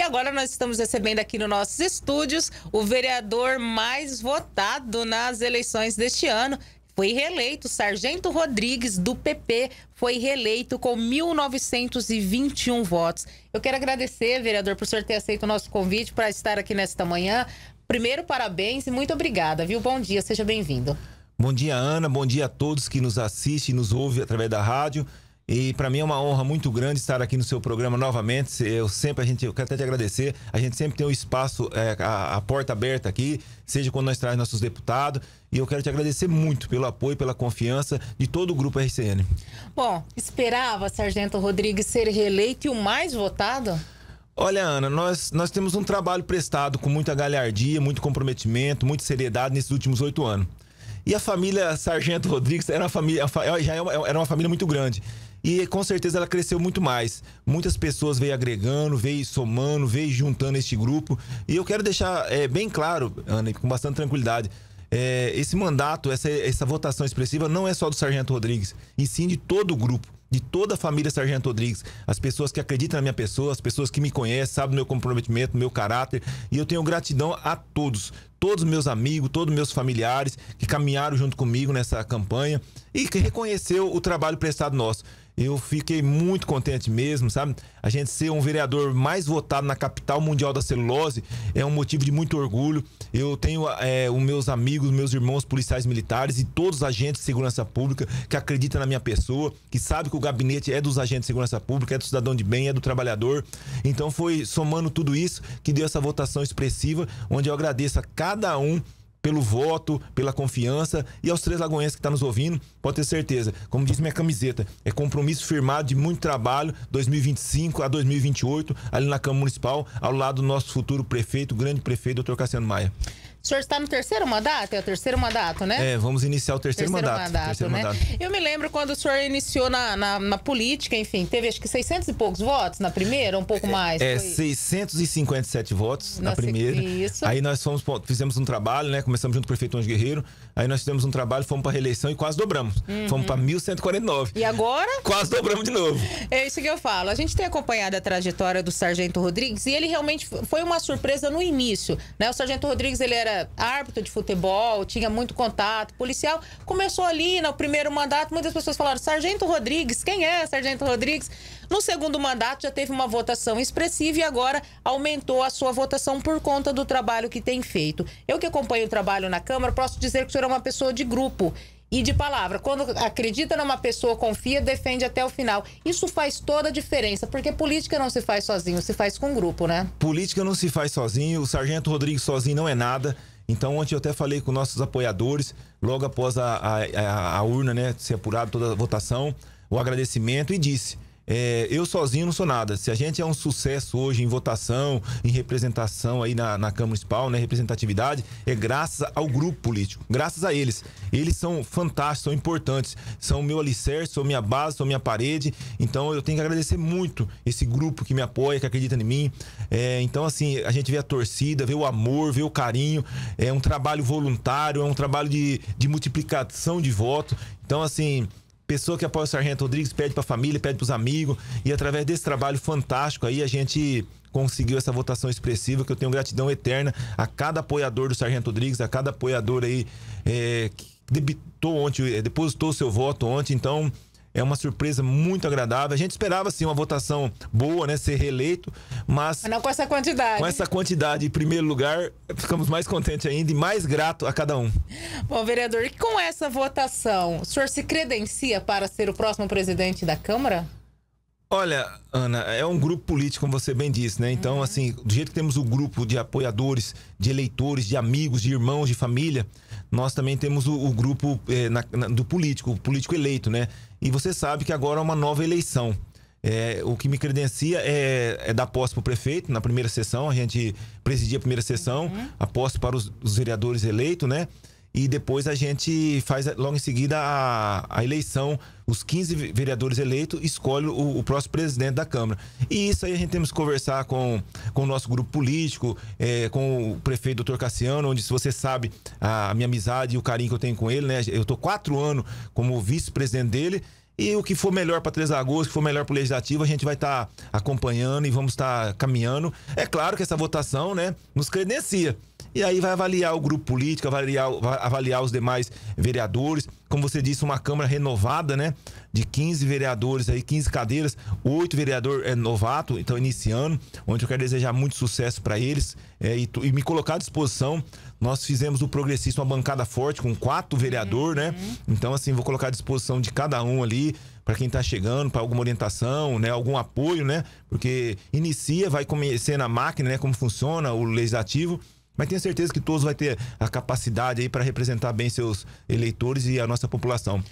E agora nós estamos recebendo aqui nos nossos estúdios o vereador mais votado nas eleições deste ano, foi reeleito. Sargento Rodrigues, do PP, foi reeleito com 1.921 votos. Eu quero agradecer, vereador, por o senhor ter aceito o nosso convite para estar aqui nesta manhã. Primeiro, parabéns e muito obrigada, viu? Bom dia, seja bem-vindo. Bom dia, Ana. Bom dia a todos que nos assistem e nos ouvem através da rádio. E para mim é uma honra muito grande estar aqui no seu programa novamente. Eu sempre, a gente, eu quero até te agradecer. A gente sempre tem o um espaço, é, a, a, porta aberta aqui, seja quando nós traz nossos deputados. E eu quero te agradecer muito pelo apoio, pela confiança de todo o grupo RCN. Bom, esperava Sargento Rodrigues ser reeleito e o mais votado? Olha, Ana, nós, nós temos um trabalho prestado com muita galhardia, muito comprometimento, muita seriedade nesses últimos oito anos. E a família Sargento Rodrigues era uma família, já era é é uma família muito grande. E com certeza ela cresceu muito mais. Muitas pessoas veio agregando, veio somando, veio juntando este grupo. E eu quero deixar é, bem claro, Ana, com bastante tranquilidade. É, esse mandato, essa, essa votação expressiva não é só do Sargento Rodrigues, e sim de todo o grupo de toda a família Sargento Rodrigues, as pessoas que acreditam na minha pessoa, as pessoas que me conhecem, sabem do meu comprometimento, do meu caráter, e eu tenho gratidão a todos, todos meus amigos, todos meus familiares que caminharam junto comigo nessa campanha e que reconheceu o trabalho prestado nosso. Eu fiquei muito contente mesmo, sabe? A gente ser um vereador mais votado na capital mundial da celulose é um motivo de muito orgulho. Eu tenho é, os meus amigos, meus irmãos policiais militares e todos os agentes de segurança pública que acreditam na minha pessoa, que sabe que o gabinete é dos agentes de segurança pública, é do cidadão de bem, é do trabalhador. Então foi somando tudo isso que deu essa votação expressiva, onde eu agradeço a cada um pelo voto, pela confiança e aos três lagoenses que estão tá nos ouvindo, pode ter certeza. Como diz minha camiseta, é compromisso firmado de muito trabalho 2025 a 2028 ali na Câmara Municipal, ao lado do nosso futuro prefeito, grande prefeito, doutor Cassiano Maia. O senhor está no terceiro mandato? É o terceiro mandato, né? É, vamos iniciar o terceiro, terceiro mandato. mandato terceiro né? mandato. Eu me lembro quando o senhor iniciou na, na, na, política, enfim, teve acho que 600 e poucos votos na primeira, um pouco é, mais. É, foi... 657 votos na, na primeira. Isso. Aí nós fomos, fizemos um trabalho, né? Começamos junto com o prefeito Anjo Guerreiro. Aí nós fizemos um trabalho, fomos para reeleição e quase dobramos. Uhum. Fomos para 1.149. E agora? Quase dobramos de novo. É isso que eu falo. A gente tem acompanhado a trajetória do Sargento Rodrigues e ele realmente foi uma surpresa no início, né? O Sargento Rodrigues, ele era era árbitro de futebol, tinha muito contato, policial. Começou ali no né, primeiro mandato, muitas pessoas falaram: Sargento Rodrigues, quem é Sargento Rodrigues? No segundo mandato já teve uma votação expressiva e agora aumentou a sua votação por conta do trabalho que tem feito. Eu que acompanho o trabalho na Câmara, posso dizer que o senhor é uma pessoa de grupo e de palavra. Quando acredita numa pessoa, confia, defende até o final. Isso faz toda a diferença, porque política não se faz sozinho, se faz com grupo, né? Política não se faz sozinho, o Sargento Rodrigues sozinho não é nada. Então, ontem eu até falei com nossos apoiadores, logo após a, a, a urna né, ser apurada toda a votação, o agradecimento, e disse: é, eu sozinho não sou nada. Se a gente é um sucesso hoje em votação, em representação aí na, na Câmara Municipal, né, representatividade, é graças ao grupo político, graças a eles. Eles são fantásticos, são importantes, são meu alicerce, são minha base, são minha parede. Então eu tenho que agradecer muito esse grupo que me apoia, que acredita em mim. É, então, assim, a gente vê a torcida, vê o amor, vê o carinho. É um trabalho voluntário, é um trabalho de, de multiplicação de voto. Então, assim, pessoa que apoia o Sargento Rodrigues pede para a família, pede para os amigos. E através desse trabalho fantástico aí, a gente conseguiu essa votação expressiva, que eu tenho gratidão eterna a cada apoiador do Sargento Rodrigues, a cada apoiador aí é, que debitou ontem, eh, depositou seu voto ontem. Então, é uma surpresa muito agradável. A gente esperava, sim, uma votação boa, né? Ser reeleito, mas. Não com essa quantidade. Com essa quantidade, em primeiro lugar, ficamos mais contentes ainda e mais grato a cada um. Bom, vereador, e com essa votação, o senhor se credencia para ser o próximo presidente da Câmara? Olha, Ana, é um grupo político, como você bem disse, né? Então, uhum. assim, do jeito que temos o grupo de apoiadores, de eleitores, de amigos, de irmãos, de família, nós também temos o, o grupo eh, na, na, do político, o político eleito, né? E você sabe que agora é uma nova eleição. É, o que me credencia é, é dar posse para o prefeito na primeira sessão, a gente presidia a primeira sessão, uhum. a posse para os, os vereadores eleitos, né? e depois a gente faz logo em seguida a, a eleição. Os 15 vereadores eleitos escolhem o, o, próximo presidente da Câmara. E isso aí a gente temos que conversar com, com o nosso grupo político, é, com o prefeito doutor Cassiano, onde se você sabe a, minha amizade e o carinho que eu tenho com ele, né? Eu estou quatro anos como vice-presidente dele. E o que for melhor para Três Lagoas, o que for melhor para o Legislativo, a gente vai estar tá acompanhando e vamos estar tá caminhando. É claro que essa votação, né, nos credencia. E aí vai avaliar o grupo político, avaliar, avaliar os demais vereadores. Como você disse, uma Câmara renovada, né? De 15 vereadores aí, 15 cadeiras, oito vereador é novato, então iniciando, onde eu quero desejar muito sucesso para eles é, e, e, me colocar à disposição. Nós fizemos o progressista uma bancada forte com quatro vereador, né? uhum. né? Então, assim, vou colocar à disposição de cada um ali para quem está chegando, para alguma orientação, né, algum apoio, né? Porque inicia, vai conhecer na máquina, né, como funciona o legislativo mas tenho certeza que todos vai ter a capacidade aí para representar bem seus eleitores e a nossa população.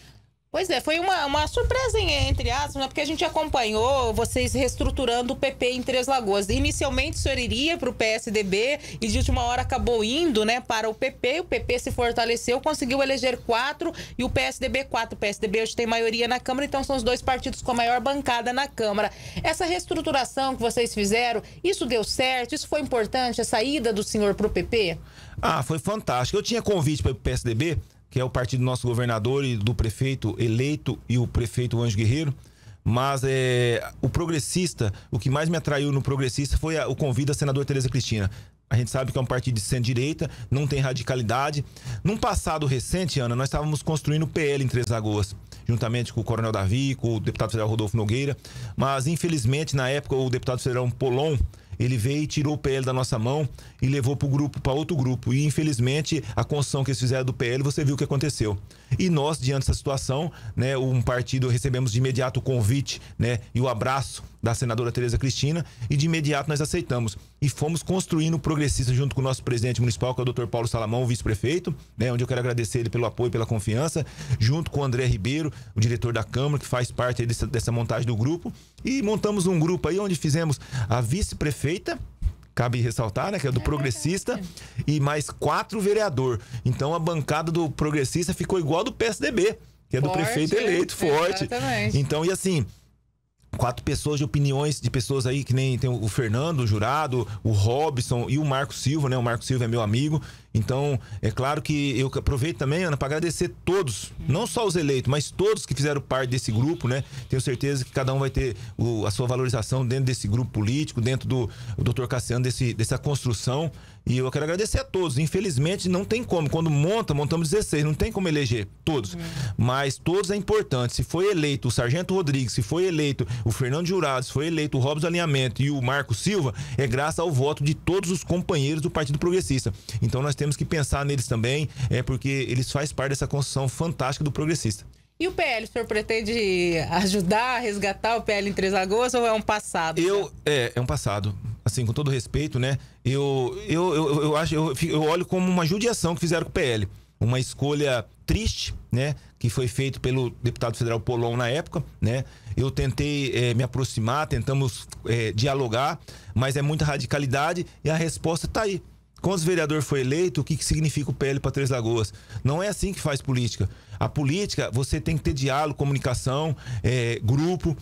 Pois é, foi uma, uma surpresa, entre aspas, né? porque a gente acompanhou vocês reestruturando o PP em Três Lagoas. Inicialmente o senhor iria para o PSDB e de última hora acabou indo né, para o PP. O PP se fortaleceu, conseguiu eleger quatro e o PSDB quatro. O PSDB hoje tem maioria na Câmara, então são os dois partidos com a maior bancada na Câmara. Essa reestruturação que vocês fizeram, isso deu certo? Isso foi importante, a saída do senhor para o PP? Ah, foi fantástico. Eu tinha convite para o PSDB que é o partido do nosso governador e do prefeito eleito e o prefeito Anjo Guerreiro. Mas é, o progressista, o que mais me atraiu no progressista foi a, o convite da senadora Tereza Cristina. A gente sabe que é um partido de centro-direita, não tem radicalidade. Num passado recente, Ana, nós estávamos construindo o PL em Três Lagoas, juntamente com o Coronel Davi, com o deputado federal Rodolfo Nogueira. Mas, infelizmente, na época, o deputado federal Polon ele veio e tirou o PL da nossa mão e levou para grupo, para outro grupo. E infelizmente a construção que eles fizeram do PL, você viu o que aconteceu. E nós diante dessa situação, né, um partido recebemos de imediato o convite, né, e o abraço da senadora Tereza Cristina, e de imediato nós aceitamos. E fomos construindo o progressista junto com o nosso presidente municipal, que é o doutor Paulo Salamão, vice-prefeito, né, onde eu quero agradecer ele pelo apoio, pela confiança, junto com o André Ribeiro, o diretor da Câmara, que faz parte dessa, dessa montagem do grupo. E montamos um grupo aí onde fizemos a vice-prefeita, cabe ressaltar, né? Que é do é progressista e mais quatro vereador. Então a bancada do progressista ficou igual do PSDB, que é do forte, prefeito eleito, forte. Exatamente. Então, e assim, quatro pessoas de opiniões de pessoas aí, que nem tem o Fernando, o Jurado, o Robson e o Marco Silva, né? O Marco Silva é meu amigo. Então, é claro que eu aproveito também, Ana, para agradecer todos, não só os eleitos, mas todos que fizeram parte desse grupo, né? Tenho certeza que cada um vai ter o, a sua valorização dentro desse grupo político, dentro do doutor Cassiano, desse, dessa construção. E eu quero agradecer a todos. Infelizmente, não tem como. Quando monta, montamos 16, não tem como eleger todos. Hum. Mas todos é importante. Se foi eleito o Sargento Rodrigues, se foi eleito o Fernando Jurado, se foi eleito o Robson Alinhamento e o Marco Silva, é graças ao voto de todos os companheiros do Partido Progressista. Então nós temos que pensar neles também, é porque eles fazem parte dessa construção fantástica do progressista. E o PL, o senhor pretende ajudar, a resgatar o PL em Três Lagoas ou é um passado? Eu, é, é um passado. Assim, com todo respeito, né? eu, eu, eu, eu acho, eu, eu olho como uma judiação que fizeram com o PL. Uma escolha triste, né? Que foi feito pelo deputado federal Polon na época, né? Eu tentei é, me aproximar, tentamos é, dialogar, mas é muita radicalidade e a resposta está aí. Quando o vereador foi eleito, o que, que significa o PL para Três Lagoas? Não é assim que faz política. A política, você tem que ter diálogo, comunicação, é, grupo,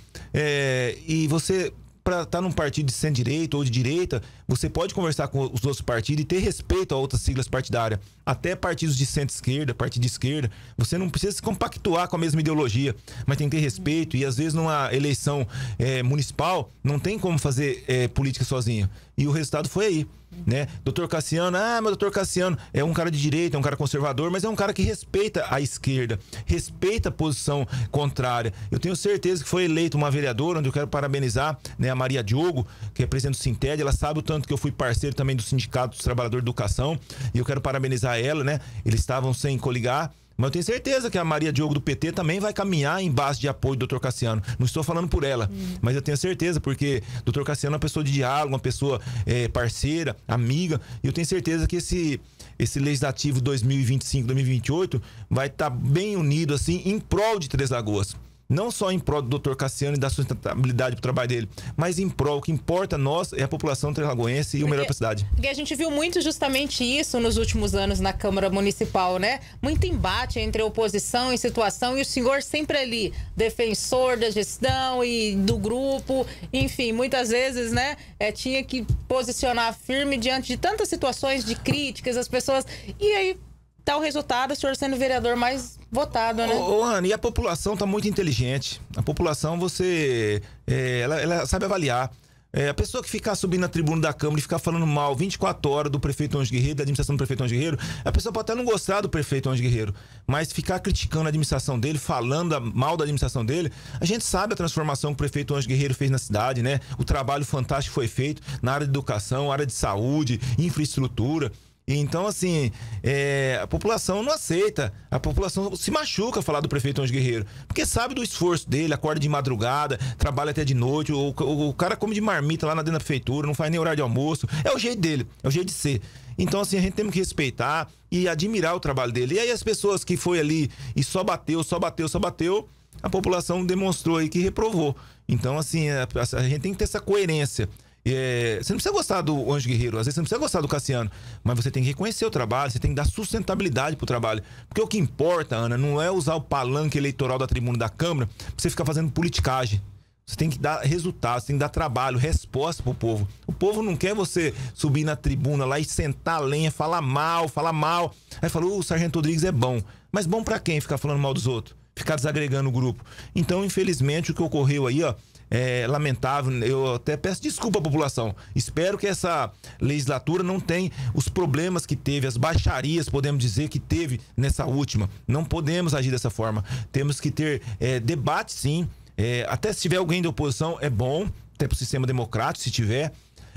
e você para estar tá num partido de centro-direita ou de direita, você pode conversar com os outros partidos e ter respeito a outras siglas partidárias. Até partidos de centro-esquerda, partido de esquerda. Você não precisa se compactuar com a mesma ideologia, mas tem que ter respeito. E às vezes, numa eleição é, municipal, não tem como fazer é, política sozinho. E o resultado foi aí né? Doutor Cassiano, ah, mas doutor Cassiano é um cara de direita, é um cara conservador, mas é um cara que respeita a esquerda, respeita a posição contrária. Eu tenho certeza que foi eleito uma vereadora, onde eu quero parabenizar né, a Maria Diogo, que é presidente do Sinted, ela sabe o tanto que eu fui parceiro também do Sindicato dos Trabalhadores de Educação, e eu quero parabenizar ela, né? Eles estavam sem coligar, mas eu tenho certeza que a Maria Diogo do PT também vai caminhar em base de apoio do Dr. Cassiano. Não estou falando por ela, uhum. mas eu tenho certeza, porque o Dr. Cassiano é uma pessoa de diálogo, uma pessoa é, parceira, amiga. E eu tenho certeza que esse, esse legislativo 2025-2028 vai estar tá bem unido, assim, em prol de Três Lagoas não só em prol do Dr. Cassiano e da sustentabilidade para o trabalho dele, mas em prol, o que importa a nós é a população trilagoense e o melhor para a cidade. Porque a gente viu muito justamente isso nos últimos anos na Câmara Municipal, né? Muito embate entre oposição e situação e o senhor sempre ali, defensor da gestão e do grupo, enfim, muitas vezes, né, é, tinha que posicionar firme diante de tantas situações de críticas, as pessoas. E aí tá o resultado, o senhor sendo vereador mais votado né? Ô, ô, Ana, e a população tá muito inteligente. A população, você. É, ela, ela, sabe avaliar. É, a pessoa que ficar subindo na tribuna da Câmara e ficar falando mal 24 horas do prefeito Anjo Guerreiro, da administração do prefeito Anjo Guerreiro, a pessoa pode até não gostar do prefeito Anjo Guerreiro, mas ficar criticando a administração dele, falando mal da administração dele, a gente sabe a transformação que o prefeito Anjo Guerreiro fez na cidade, né? O trabalho fantástico foi feito na área de educação, área de saúde, infraestrutura. Então, assim, é, a população não aceita, a população se machuca falar do prefeito Anjo Guerreiro, porque sabe do esforço dele, acorda de madrugada, trabalha até de noite, o, o, o cara come de marmita lá na dentro da prefeitura, não faz nem horário de almoço, é o jeito dele, é o jeito de ser. Então, assim, a gente tem que respeitar e admirar o trabalho dele. E aí as pessoas que foi ali e só bateu, só bateu, só bateu, a população demonstrou aí que reprovou. Então, assim, é, a, a gente tem que ter essa coerência. É, você não precisa gostar do Anjo Guerreiro, às vezes você não precisa gostar do Cassiano, mas você tem que reconhecer o trabalho, você tem que dar sustentabilidade pro trabalho. Porque o que importa, Ana, não é usar o palanque eleitoral da tribuna da Câmara pra você ficar fazendo politicagem. Você tem que dar você tem que dar trabalho, resposta pro povo. O povo não quer você subir na tribuna lá e sentar a lenha, falar mal, falar mal. Aí falou, o Sargento Rodrigues é bom. Mas bom para quem ficar falando mal dos outros? Ficar desagregando o grupo. Então, infelizmente, o que ocorreu aí, ó, é, lamentável. Eu até peço desculpa à população. Espero que essa legislatura não tenha os problemas que teve, as baixarias, podemos dizer, que teve nessa última. Não podemos agir dessa forma. Temos que ter é, debate, sim. É, até se tiver alguém da oposição, é bom, até para o sistema democrático, se tiver.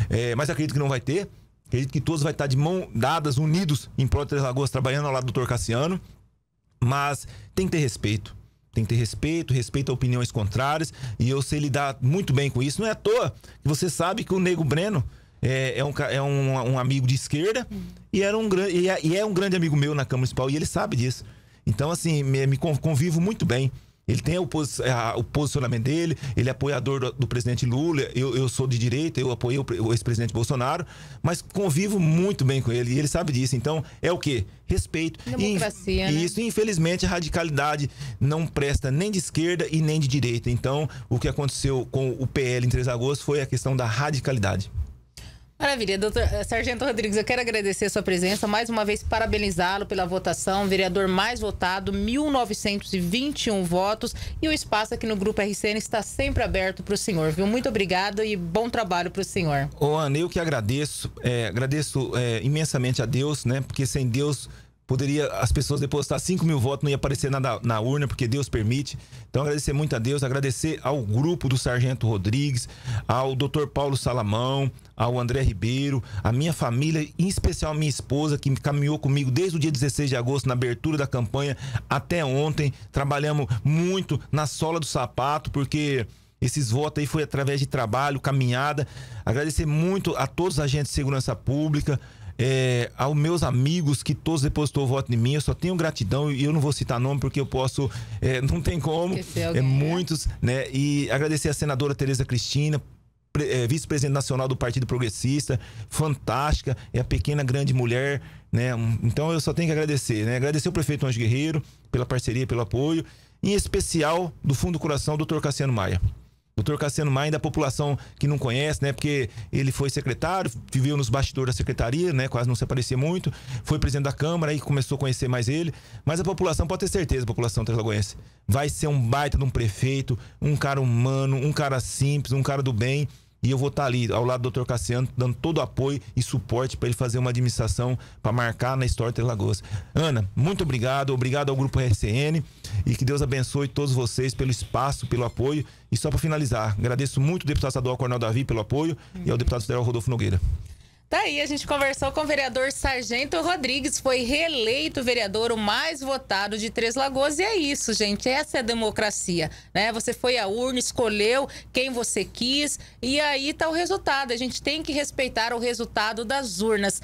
É, mas acredito que não vai ter. Acredito que todos vai estar de mão dadas, unidos em prol de Três Lagoas, trabalhando ao lado do Dr Cassiano. Mas tem que ter respeito tem que ter respeito, respeito a opiniões contrárias, e eu sei lidar muito bem com isso. Não é à toa que você sabe que o Nego Breno é, é, um, é um, um, amigo de esquerda uhum. e, era um, e, é, e é um grande amigo meu na Câmara Municipal, e ele sabe disso. Então, assim, me, me convivo muito bem. Ele tem o, posicionamento dele, ele é apoiador do, do presidente Lula, eu, eu, sou de direita, eu apoio o, o ex-presidente Bolsonaro, mas convivo muito bem com ele e ele sabe disso. Então, é o quê? Respeito. Democracia, e, né? e isso, infelizmente, a radicalidade não presta nem de esquerda e nem de direita. Então, o que aconteceu com o PL em 3 de agosto foi a questão da radicalidade. Maravilha, doutor eh, Sargento Rodrigues, eu quero agradecer a sua presença, mais uma vez parabenizá-lo pela votação, vereador mais votado, 1921 votos, e o espaço aqui no Grupo RCN está sempre aberto para o senhor, viu? Muito obrigado e bom trabalho para o senhor. Ô, Ana, eu que agradeço, é, agradeço é, imensamente a Deus, né? Porque sem Deus poderia as pessoas depositar 5 mil votos, não ia aparecer nada na urna, porque Deus permite. Então, agradecer muito a Deus, agradecer ao grupo do Sargento Rodrigues, ao Dr. Paulo Salamão, ao André Ribeiro, a minha família, em especial a minha esposa, que caminhou comigo desde o dia 16 de agosto, na abertura da campanha, até ontem. Trabalhamos muito na sola do sapato, porque. Esses votos aí foi através de trabalho, caminhada. Agradecer muito a todos os agentes de segurança pública, é, aos meus amigos que todos depositou voto em mim, eu só tenho gratidão e eu não vou citar nome porque eu posso, é, não tem como, é, né? muitos, né? E agradecer a senadora Tereza Cristina é, vice-presidente nacional do Partido Progressista, fantástica, é a pequena grande mulher, né? Então eu só tenho que agradecer, né? Agradecer o prefeito Anjo Guerreiro pela parceria, pelo apoio, em especial do fundo do coração, doutor Cassiano Maia. Doutor Cassiano Maia, da população que não conhece, né? Porque ele foi secretário, viveu nos bastidores da secretaria, né? Quase não se aparecia muito. Foi presidente da Câmara e começou a conhecer mais ele. Mas a população, pode ter certeza, a população conhece, vai ser um baita de um prefeito, um cara humano, um cara simples, um cara do bem e eu vou estar tá ali ao lado do Dr. Cassiano, dando todo o apoio e suporte para ele fazer uma administração para marcar na história de Lagoas. Ana, muito obrigado, obrigado ao Grupo RCN e que Deus abençoe todos vocês pelo espaço, pelo apoio. E só para finalizar, agradeço muito ao deputado estadual Coronel Davi pelo apoio uhum. e ao deputado federal Rodolfo Nogueira. Tá aí, a gente conversou com o vereador Sargento Rodrigues, foi reeleito vereador o mais votado de Três Lagoas, e é isso, gente, essa é a democracia, né? Você foi à urna, escolheu quem você quis, e aí tá o resultado. A gente tem que respeitar o resultado das urnas.